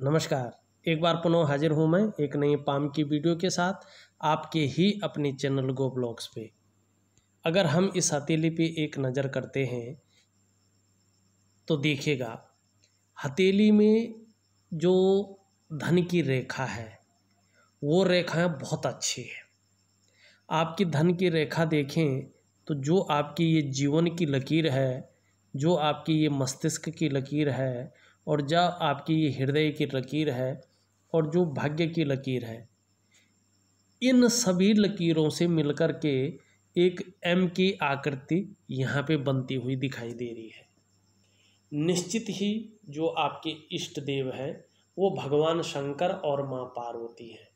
नमस्कार एक बार पुनः हाजिर हूँ मैं एक नई पाम की वीडियो के साथ आपके ही अपने चैनल गो ब्लॉग्स पे अगर हम इस हथेली पे एक नज़र करते हैं तो देखिएगा हथेली में जो धन की रेखा है वो रेखाएं बहुत अच्छी है आपकी धन की रेखा देखें तो जो आपकी ये जीवन की लकीर है जो आपकी ये मस्तिष्क की लकीर है और जा आपकी ये हृदय की लकीर है और जो भाग्य की लकीर है इन सभी लकीरों से मिलकर के एक एम की आकृति यहाँ पे बनती हुई दिखाई दे रही है निश्चित ही जो आपके इष्ट देव हैं वो भगवान शंकर और माँ पार्वती हैं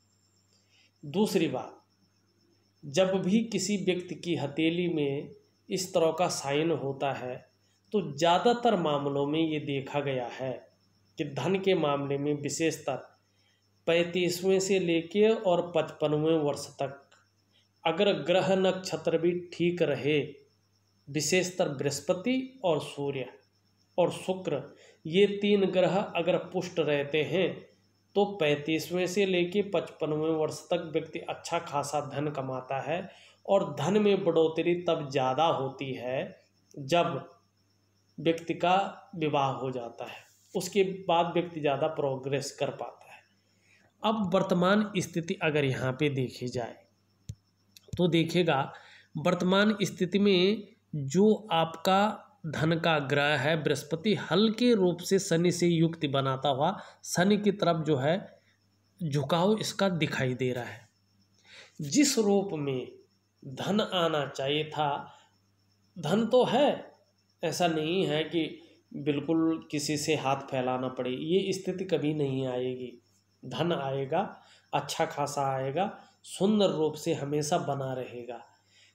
दूसरी बात जब भी किसी व्यक्ति की हथेली में इस तरह का साइन होता है तो ज़्यादातर मामलों में ये देखा गया है कि धन के मामले में विशेषतर पैंतीसवें से लेके और पचपनवें वर्ष तक अगर ग्रह नक्षत्र भी ठीक रहे विशेषतर बृहस्पति और सूर्य और शुक्र ये तीन ग्रह अगर पुष्ट रहते हैं तो पैंतीसवें से लेके पचपनवें वर्ष तक व्यक्ति अच्छा खासा धन कमाता है और धन में बढ़ोतरी तब ज़्यादा होती है जब व्यक्ति का विवाह हो जाता है उसके बाद व्यक्ति ज़्यादा प्रोग्रेस कर पाता है अब वर्तमान स्थिति अगर यहाँ पे देखी जाए तो देखेगा वर्तमान स्थिति में जो आपका धन का ग्रह है बृहस्पति हल्के रूप से शनि से युक्त बनाता हुआ शनि की तरफ जो है झुकाव इसका दिखाई दे रहा है जिस रूप में धन आना चाहिए था धन तो है ऐसा नहीं है कि बिल्कुल किसी से हाथ फैलाना पड़े ये स्थिति कभी नहीं आएगी धन आएगा अच्छा खासा आएगा सुंदर रूप से हमेशा बना रहेगा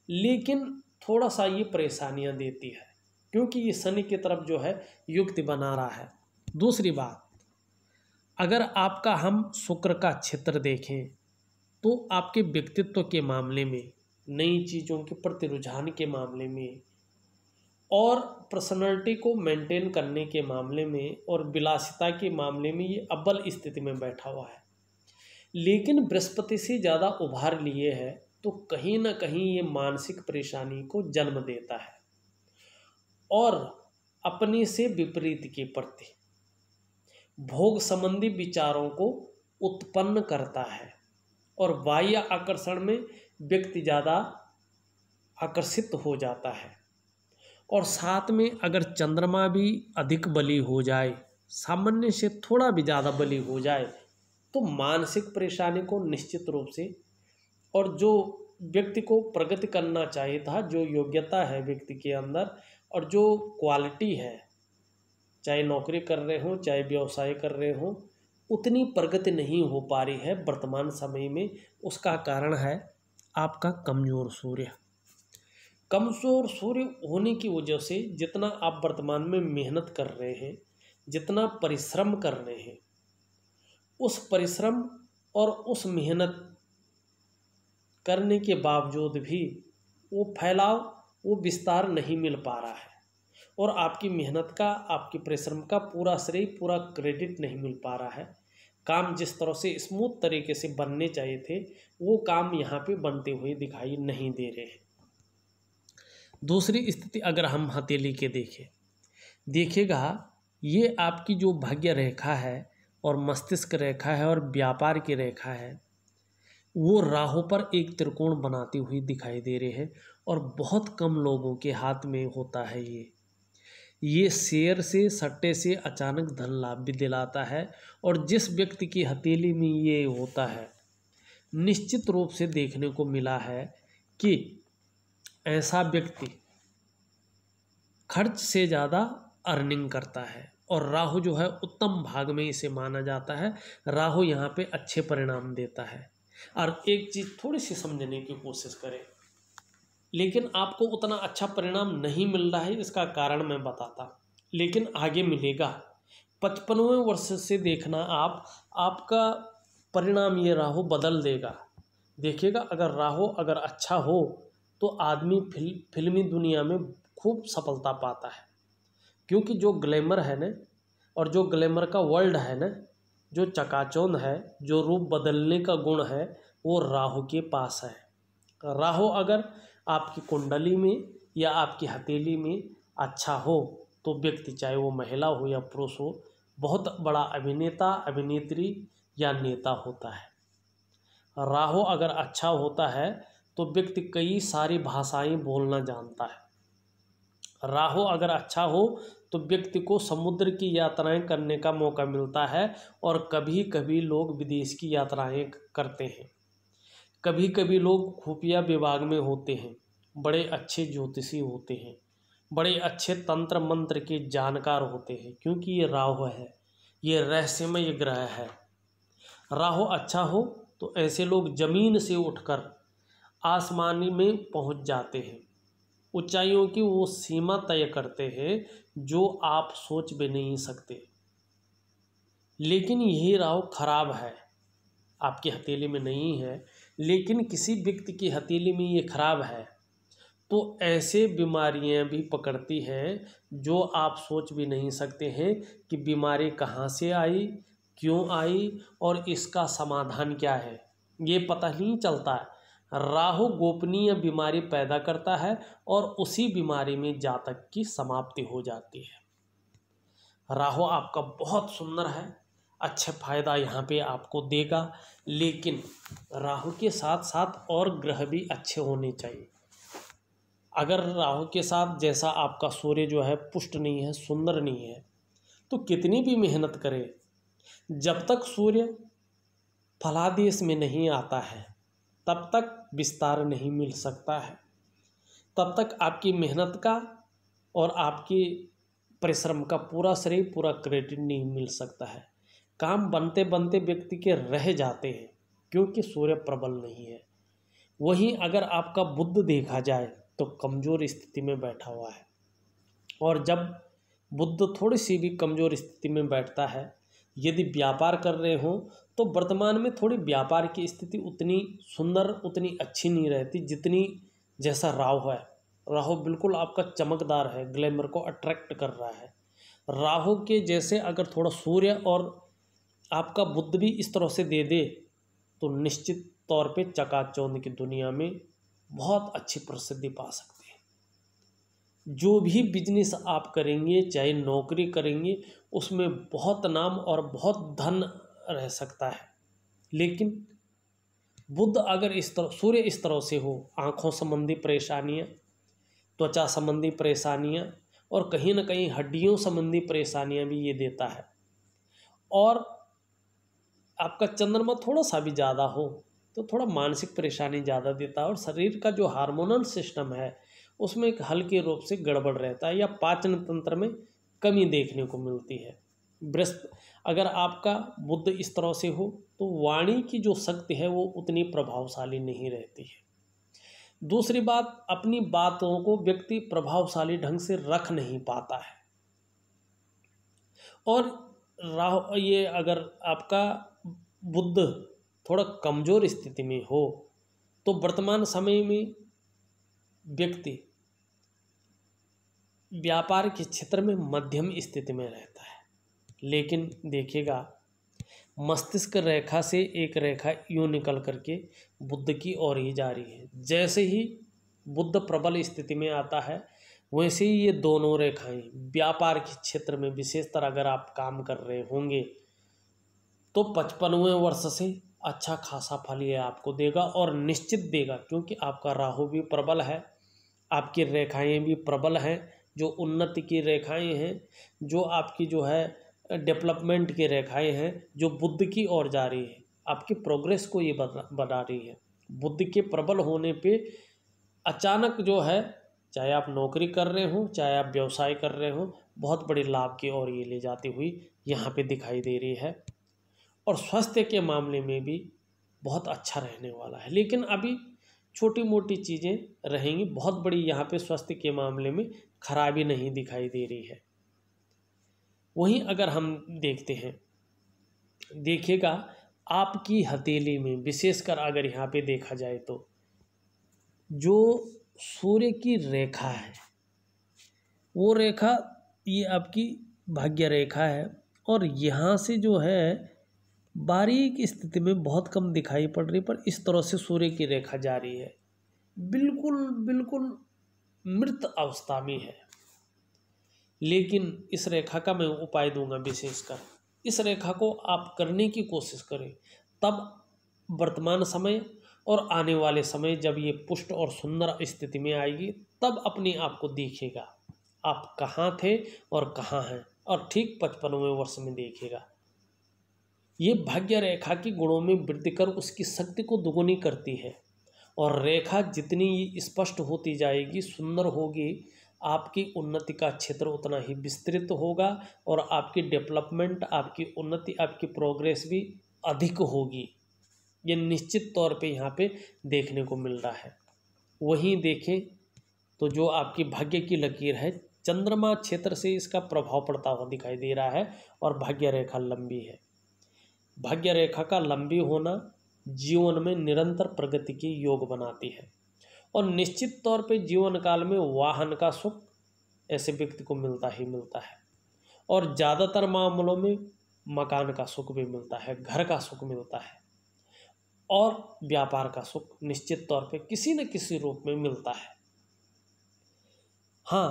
लेकिन थोड़ा सा ये परेशानियां देती है क्योंकि ये शनि की तरफ जो है युक्ति बना रहा है दूसरी बात अगर आपका हम शुक्र का क्षेत्र देखें तो आपके व्यक्तित्व के मामले में नई चीज़ों के प्रति रुझान के मामले में और पर्सनैलिटी को मेंटेन करने के मामले में और विलासिता के मामले में ये अव्वल स्थिति में बैठा हुआ है लेकिन बृहस्पति से ज़्यादा उभार लिए है तो कहीं ना कहीं ये मानसिक परेशानी को जन्म देता है और अपने से विपरीत के प्रति भोग संबंधी विचारों को उत्पन्न करता है और बाह्य आकर्षण में व्यक्ति ज़्यादा आकर्षित हो जाता है और साथ में अगर चंद्रमा भी अधिक बली हो जाए सामान्य से थोड़ा भी ज़्यादा बली हो जाए तो मानसिक परेशानी को निश्चित रूप से और जो व्यक्ति को प्रगति करना चाहिए था जो योग्यता है व्यक्ति के अंदर और जो क्वालिटी है चाहे नौकरी कर रहे हों चाहे व्यवसाय कर रहे हों उतनी प्रगति नहीं हो पा रही है वर्तमान समय में उसका कारण है आपका कमज़ोर सूर्य कमज़ोर सूर्य होने की वजह से जितना आप वर्तमान में मेहनत कर रहे हैं जितना परिश्रम कर रहे हैं उस परिश्रम और उस मेहनत करने के बावजूद भी वो फैलाव वो विस्तार नहीं मिल पा रहा है और आपकी मेहनत का आपके परिश्रम का पूरा श्रेय पूरा क्रेडिट नहीं मिल पा रहा है काम जिस तरह से स्मूथ तरीके से बनने चाहिए थे वो काम यहाँ पे बनते हुए दिखाई नहीं दे रहे हैं दूसरी स्थिति अगर हम हथेली के देखें देखिएगा ये आपकी जो भाग्य रेखा है और मस्तिष्क रेखा है और व्यापार की रेखा है वो राहों पर एक त्रिकोण बनाती हुई दिखाई दे रही है और बहुत कम लोगों के हाथ में होता है ये ये शेर से सट्टे से अचानक धन लाभ भी दिलाता है और जिस व्यक्ति की हथेली में ये होता है निश्चित रूप से देखने को मिला है कि ऐसा व्यक्ति खर्च से ज़्यादा अर्निंग करता है और राहु जो है उत्तम भाग में इसे माना जाता है राहु यहाँ पे अच्छे परिणाम देता है और एक चीज़ थोड़ी सी समझने की कोशिश करें लेकिन आपको उतना अच्छा परिणाम नहीं मिल रहा है इसका कारण मैं बताता लेकिन आगे मिलेगा पचपनवें वर्ष से देखना आप आपका परिणाम ये राहु बदल देगा देखिएगा अगर राहु अगर अच्छा हो तो आदमी फिल, फिल्मी दुनिया में खूब सफलता पाता है क्योंकि जो ग्लैमर है ना और जो ग्लैमर का वर्ल्ड है ना जो चकाचौंध है जो रूप बदलने का गुण है वो राहु के पास है राहु अगर आपकी कुंडली में या आपकी हथेली में अच्छा हो तो व्यक्ति चाहे वो महिला हो या पुरुष हो बहुत बड़ा अभिनेता अभिनेत्री या नेता होता है राहु अगर अच्छा होता है तो व्यक्ति कई सारी भाषाएं बोलना जानता है राहो अगर अच्छा हो तो व्यक्ति को समुद्र की यात्राएं करने का मौका मिलता है और कभी कभी लोग विदेश की यात्राएं करते हैं कभी कभी लोग खुफिया विभाग में होते हैं बड़े अच्छे ज्योतिषी होते हैं बड़े अच्छे तंत्र मंत्र के जानकार होते हैं क्योंकि ये राहु है ये रहस्यमय ग्रह है राहु अच्छा हो तो ऐसे लोग ज़मीन से उठकर आसमानी में पहुंच जाते हैं ऊंचाइयों की वो सीमा तय करते हैं जो आप सोच भी नहीं सकते लेकिन यही राव खराब है आपकी हथेली में नहीं है लेकिन किसी व्यक्ति की हथेली में ये खराब है तो ऐसे बीमारियां भी पकड़ती हैं जो आप सोच भी नहीं सकते हैं कि बीमारी कहाँ से आई क्यों आई और इसका समाधान क्या है ये पता नहीं चलता है राहु गोपनीय बीमारी पैदा करता है और उसी बीमारी में जातक की समाप्ति हो जाती है राहु आपका बहुत सुंदर है अच्छे फायदा यहाँ पे आपको देगा लेकिन राहु के साथ साथ और ग्रह भी अच्छे होने चाहिए अगर राहु के साथ जैसा आपका सूर्य जो है पुष्ट नहीं है सुंदर नहीं है तो कितनी भी मेहनत करे जब तक सूर्य फलादेश में नहीं आता है तब तक विस्तार नहीं मिल सकता है तब तक आपकी मेहनत का और आपकी परिश्रम का पूरा श्रेय पूरा क्रेडिट नहीं मिल सकता है काम बनते बनते व्यक्ति के रह जाते हैं क्योंकि सूर्य प्रबल नहीं है वहीं अगर आपका बुद्ध देखा जाए तो कमज़ोर स्थिति में बैठा हुआ है और जब बुद्ध थोड़ी सी भी कमज़ोर स्थिति में बैठता है यदि व्यापार कर रहे हों तो वर्तमान में थोड़ी व्यापार की स्थिति उतनी सुंदर उतनी अच्छी नहीं रहती जितनी जैसा राहु है राहु बिल्कुल आपका चमकदार है ग्लैमर को अट्रैक्ट कर रहा है राहु के जैसे अगर थोड़ा सूर्य और आपका बुद्ध भी इस तरह से दे दे तो निश्चित तौर पे चकाचौंध की दुनिया में बहुत अच्छी प्रसिद्धि पा सकते जो भी बिजनेस आप करेंगे चाहे नौकरी करेंगे उसमें बहुत नाम और बहुत धन रह सकता है लेकिन बुद्ध अगर इस तरह सूर्य इस तरह से हो आँखों संबंधी परेशानियाँ त्वचा संबंधी परेशानियाँ और कहीं ना कहीं हड्डियों संबंधी परेशानियाँ भी ये देता है और आपका चंद्रमा थोड़ा सा भी ज़्यादा हो तो थोड़ा मानसिक परेशानी ज़्यादा देता है और शरीर का जो हार्मोनल सिस्टम है उसमें एक हल्के रूप से गड़बड़ रहता है या पाचन तंत्र में कमी देखने को मिलती है बृहस्प अगर आपका बुद्ध इस तरह से हो तो वाणी की जो शक्ति है वो उतनी प्रभावशाली नहीं रहती है दूसरी बात अपनी बातों को व्यक्ति प्रभावशाली ढंग से रख नहीं पाता है और राह ये अगर आपका बुद्ध थोड़ा कमज़ोर स्थिति में हो तो वर्तमान समय में व्यक्ति व्यापार के क्षेत्र में मध्यम स्थिति में रहता है लेकिन देखिएगा मस्तिष्क रेखा से एक रेखा यूँ निकल करके बुद्ध की ओर ही जा रही है जैसे ही बुद्ध प्रबल स्थिति में आता है वैसे ही ये दोनों रेखाएं व्यापार के क्षेत्र में विशेषतर अगर आप काम कर रहे होंगे तो पचपनवें वर्ष से अच्छा खासा फल ये आपको देगा और निश्चित देगा क्योंकि आपका राहु भी प्रबल है आपकी रेखाएं भी प्रबल हैं जो उन्नति की रेखाएँ हैं जो आपकी जो है डेवलपमेंट की रेखाएँ हैं जो बुद्ध की ओर जा रही है आपकी प्रोग्रेस को ये बना बना रही है बुद्ध के प्रबल होने पे अचानक जो है चाहे आप नौकरी कर रहे हो चाहे आप व्यवसाय कर रहे हो बहुत बड़े लाभ की ओर ये ले जाती हुई यहाँ पे दिखाई दे रही है और स्वास्थ्य के मामले में भी बहुत अच्छा रहने वाला है लेकिन अभी छोटी मोटी चीज़ें रहेंगी बहुत बड़ी यहाँ पे स्वास्थ्य के मामले में खराबी नहीं दिखाई दे रही है वहीं अगर हम देखते हैं देखिएगा आपकी हथेली में विशेषकर अगर यहाँ पे देखा जाए तो जो सूर्य की रेखा है वो रेखा ये आपकी भाग्य रेखा है और यहाँ से जो है बारीक स्थिति में बहुत कम दिखाई पड़ रही पर इस तरह से सूर्य की रेखा जा रही है बिल्कुल बिल्कुल मृत अवस्था में है लेकिन इस रेखा का मैं उपाय दूंगा विशेषकर इस रेखा को आप करने की कोशिश करें तब वर्तमान समय और आने वाले समय जब ये पुष्ट और सुंदर स्थिति में आएगी तब अपने आप को देखेगा आप कहाँ थे और कहाँ हैं और ठीक पचपनवें वर्ष में देखेगा ये भाग्य रेखा के गुणों में वृद्धि कर उसकी शक्ति को दुगुनी करती है और रेखा जितनी स्पष्ट होती जाएगी सुंदर होगी आपकी उन्नति का क्षेत्र उतना ही विस्तृत होगा और आपकी डेवलपमेंट आपकी उन्नति आपकी प्रोग्रेस भी अधिक होगी ये निश्चित तौर पे यहाँ पे देखने को मिल रहा है वहीं देखें तो जो आपकी भाग्य की लकीर है चंद्रमा क्षेत्र से इसका प्रभाव पड़ता हुआ दिखाई दे रहा है और भाग्य रेखा लंबी है भाग्य रेखा का लंबी होना जीवन में निरंतर प्रगति की योग बनाती है और निश्चित तौर पे जीवन काल में वाहन का सुख ऐसे व्यक्ति को मिलता ही मिलता है और ज़्यादातर मामलों में मकान का सुख भी मिलता है घर का सुख मिलता है और व्यापार का सुख निश्चित तौर पे किसी न किसी रूप में मिलता है हाँ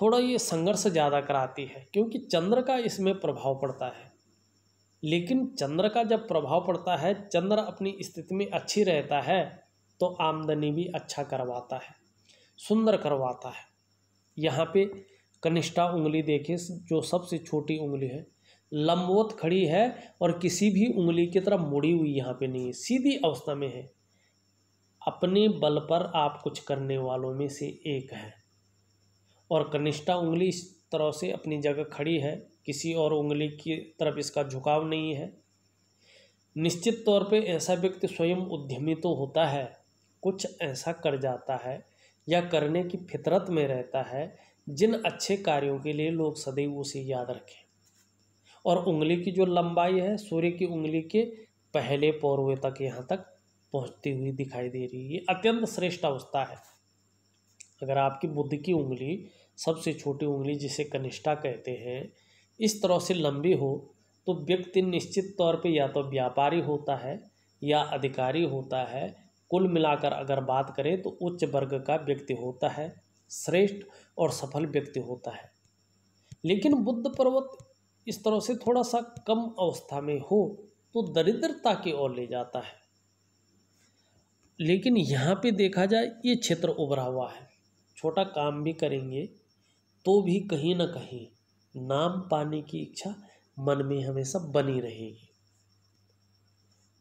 थोड़ा ये संघर्ष ज़्यादा कराती है क्योंकि चंद्र का इसमें प्रभाव पड़ता है लेकिन चंद्र का जब प्रभाव पड़ता है चंद्र अपनी स्थिति में अच्छी रहता है तो आमदनी भी अच्छा करवाता है सुंदर करवाता है यहाँ पे कनिष्ठा उंगली देखिए जो सबसे छोटी उंगली है लंबवत खड़ी है और किसी भी उंगली की तरफ मुड़ी हुई यहाँ पे नहीं है सीधी अवस्था में है अपने बल पर आप कुछ करने वालों में से एक है और कनिष्ठा उंगली इस तरह से अपनी जगह खड़ी है किसी और उंगली की तरफ इसका झुकाव नहीं है निश्चित तौर पे ऐसा व्यक्ति स्वयं उद्यमी तो होता है कुछ ऐसा कर जाता है या करने की फितरत में रहता है जिन अच्छे कार्यों के लिए लोग सदैव उसे याद रखें और उंगली की जो लंबाई है सूर्य की उंगली के पहले पौरवे तक यहाँ तक पहुँचती हुई दिखाई दे रही है अत्यंत श्रेष्ठ अवस्था है अगर आपकी बुद्ध की उंगली सबसे छोटी उंगली जिसे कनिष्ठा कहते हैं इस तरह से लंबी हो तो व्यक्ति निश्चित तौर पे या तो व्यापारी होता है या अधिकारी होता है कुल मिलाकर अगर बात करें तो उच्च वर्ग का व्यक्ति होता है श्रेष्ठ और सफल व्यक्ति होता है लेकिन बुद्ध पर्वत इस तरह से थोड़ा सा कम अवस्था में हो तो दरिद्रता की ओर ले जाता है लेकिन यहाँ पे देखा जाए ये क्षेत्र उभरा हुआ है छोटा काम भी करेंगे तो भी कहीं ना कहीं नाम पाने की इच्छा मन में हमेशा बनी रहेगी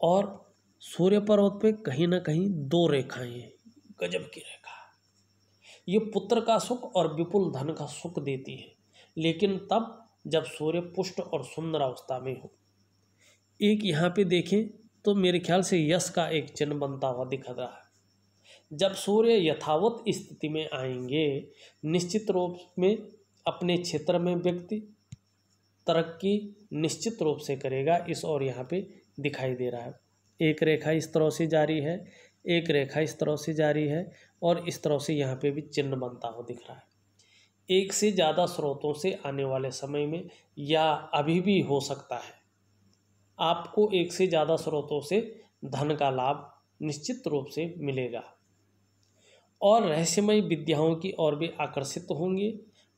और सूर्य पर्वत पे कहीं ना कहीं दो रेखाएं हैं गजब की रेखा ये पुत्र का सुख और विपुल धन का सुख देती है लेकिन तब जब सूर्य पुष्ट और सुंदर अवस्था में हो एक यहाँ पे देखें तो मेरे ख्याल से यश का एक चिन्ह बनता हुआ दिख रहा है जब सूर्य यथावत स्थिति में आएंगे निश्चित रूप में अपने क्षेत्र में व्यक्ति तरक्की निश्चित रूप से करेगा इस और यहाँ पे दिखाई दे रहा है एक रेखा इस तरह से जारी है एक रेखा इस तरह से जारी है और इस तरह से यहाँ पे भी चिन्ह बनता हुआ दिख रहा है एक से ज़्यादा स्रोतों से आने वाले समय में या अभी भी हो सकता है आपको एक से ज़्यादा स्रोतों से धन का लाभ निश्चित रूप से मिलेगा और रहस्यमय विद्याओं की ओर भी आकर्षित होंगे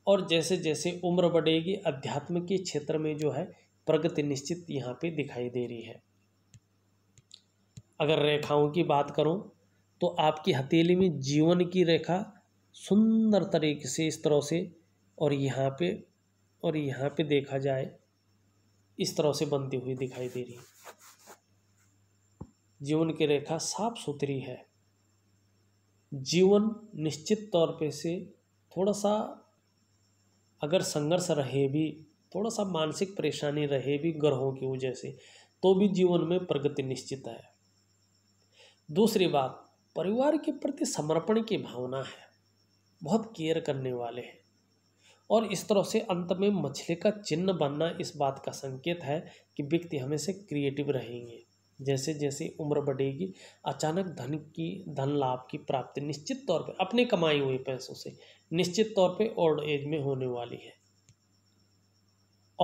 और जैसे जैसे उम्र बढ़ेगी अध्यात्म के क्षेत्र में जो है प्रगति निश्चित यहाँ पे दिखाई दे रही है अगर रेखाओं की बात करूँ तो आपकी हथेली में जीवन की रेखा सुंदर तरीके से इस तरह से और यहाँ पे और यहाँ पे देखा जाए इस तरह से बनती हुई दिखाई दे रही है जीवन की रेखा साफ सुथरी है जीवन निश्चित तौर पे से थोड़ा सा अगर संघर्ष रहे भी थोड़ा सा मानसिक परेशानी रहे भी ग्रहों की वजह से तो भी जीवन में प्रगति निश्चित है दूसरी बात परिवार के प्रति समर्पण की भावना है बहुत केयर करने वाले हैं और इस तरह से अंत में मछली का चिन्ह बनना इस बात का संकेत है कि व्यक्ति हमेशा क्रिएटिव रहेंगे जैसे जैसे उम्र बढ़ेगी अचानक धन की धन लाभ की प्राप्ति निश्चित तौर पर अपने कमाए हुए पैसों से निश्चित तौर पर ओल्ड एज में होने वाली है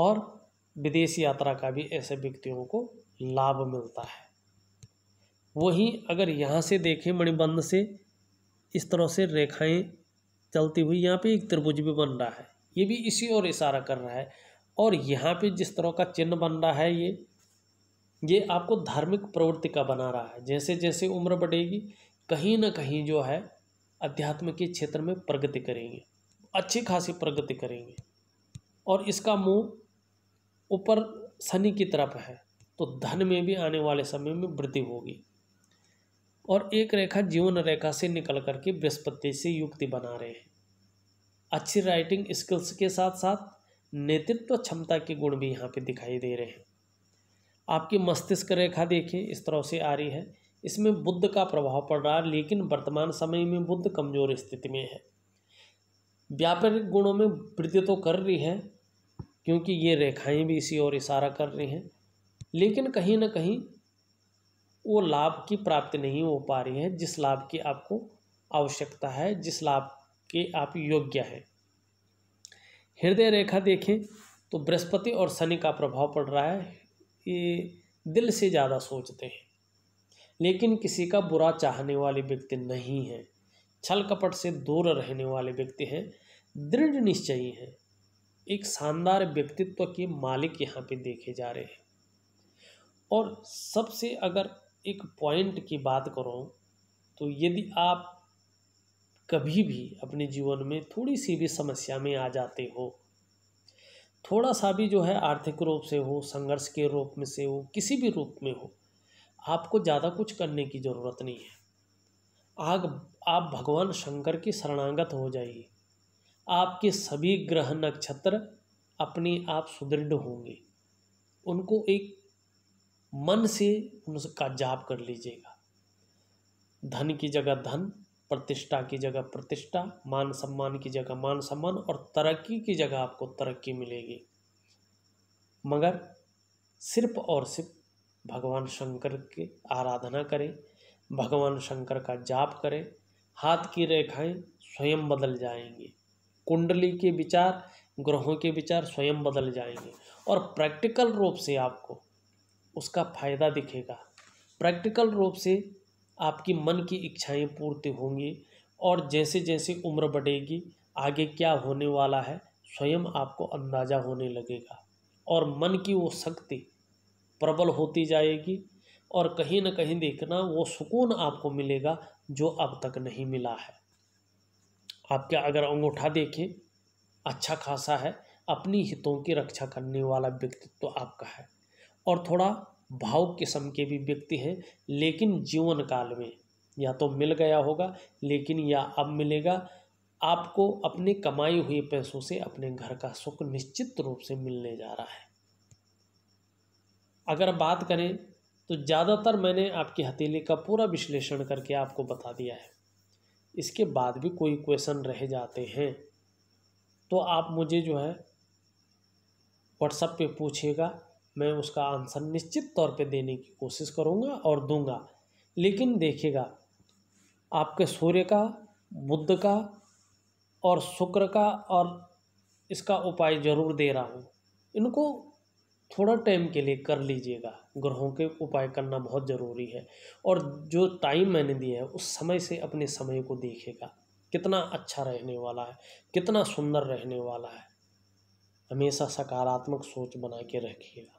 और विदेश यात्रा का भी ऐसे व्यक्तियों को लाभ मिलता है वहीं अगर यहाँ से देखें मणिबंध से इस तरह से रेखाएं चलती हुई यहाँ पे एक त्रिभुज भी बन रहा है ये भी इसी ओर इशारा कर रहा है और यहाँ पे जिस तरह का चिन्ह बन रहा है ये ये आपको धार्मिक प्रवृत्ति का बना रहा है जैसे जैसे उम्र बढ़ेगी कहीं ना कहीं जो है अध्यात्म के क्षेत्र में प्रगति करेंगे अच्छी खासी प्रगति करेंगे और इसका मुंह ऊपर शनि की तरफ है तो धन में भी आने वाले समय में वृद्धि होगी और एक रेखा जीवन रेखा से निकल करके बृहस्पति से युक्ति बना रहे हैं अच्छी राइटिंग स्किल्स के साथ साथ नेतृत्व क्षमता के गुण भी यहाँ पे दिखाई दे रहे हैं आपकी मस्तिष्क रेखा देखिए इस तरह से आ रही है इसमें बुद्ध का प्रभाव पड़ रहा है लेकिन वर्तमान समय में बुद्ध कमजोर स्थिति में है व्यापारिक गुणों में वृद्धि तो कर रही है क्योंकि ये रेखाएं भी इसी ओर इशारा कर रही हैं लेकिन कहीं ना कहीं वो लाभ की प्राप्ति नहीं हो पा रही है जिस लाभ की आपको आवश्यकता है जिस लाभ के आप योग्य हैं हृदय रेखा देखें तो बृहस्पति और शनि का प्रभाव पड़ रहा है ये दिल से ज़्यादा सोचते हैं लेकिन किसी का बुरा चाहने वाले व्यक्ति नहीं हैं छल कपट से दूर रहने वाले व्यक्ति हैं दृढ़ निश्चयी हैं एक शानदार व्यक्तित्व के मालिक यहाँ पे देखे जा रहे हैं और सबसे अगर एक पॉइंट की बात करो तो यदि आप कभी भी अपने जीवन में थोड़ी सी भी समस्या में आ जाते हो थोड़ा सा भी जो है आर्थिक रूप से हो संघर्ष के रूप में से हो किसी भी रूप में हो आपको ज़्यादा कुछ करने की ज़रूरत नहीं है आग आप भगवान शंकर की शरणागत हो जाइए आपके सभी ग्रह नक्षत्र अपने आप सुदृढ़ होंगे उनको एक मन से उनका जाप कर लीजिएगा धन की जगह धन प्रतिष्ठा की जगह प्रतिष्ठा मान सम्मान की जगह मान सम्मान और तरक्की की जगह आपको तरक्की मिलेगी मगर सिर्फ और सिर्फ भगवान शंकर की आराधना करें भगवान शंकर का जाप करें हाथ की रेखाएं स्वयं बदल जाएंगी कुंडली के विचार ग्रहों के विचार स्वयं बदल जाएंगे और प्रैक्टिकल रूप से आपको उसका फायदा दिखेगा प्रैक्टिकल रूप से आपकी मन की इच्छाएं पूर्ति होंगी और जैसे जैसे उम्र बढ़ेगी आगे क्या होने वाला है स्वयं आपको अंदाज़ा होने लगेगा और मन की वो शक्ति प्रबल होती जाएगी और कहीं ना कहीं देखना वो सुकून आपको मिलेगा जो अब तक नहीं मिला है आपके अगर अंगूठा देखें अच्छा खासा है अपनी हितों की रक्षा करने वाला व्यक्तित्व तो आपका है और थोड़ा भाव किस्म के भी व्यक्ति हैं लेकिन जीवन काल में या तो मिल गया होगा लेकिन या अब मिलेगा आपको अपने कमाए हुए पैसों से अपने घर का सुख निश्चित रूप से मिलने जा रहा है अगर बात करें तो ज़्यादातर मैंने आपकी हथेली का पूरा विश्लेषण करके आपको बता दिया है इसके बाद भी कोई क्वेश्चन रह जाते हैं तो आप मुझे जो है व्हाट्सएप पे पूछिएगा मैं उसका आंसर निश्चित तौर पे देने की कोशिश करूँगा और दूंगा लेकिन देखिएगा आपके सूर्य का बुद्ध का और शुक्र का और इसका उपाय ज़रूर दे रहा हूँ इनको थोड़ा टाइम के लिए कर लीजिएगा ग्रहों के उपाय करना बहुत ज़रूरी है और जो टाइम मैंने दिया है उस समय से अपने समय को देखेगा कितना अच्छा रहने वाला है कितना सुंदर रहने वाला है हमेशा सकारात्मक सोच बना के रखिएगा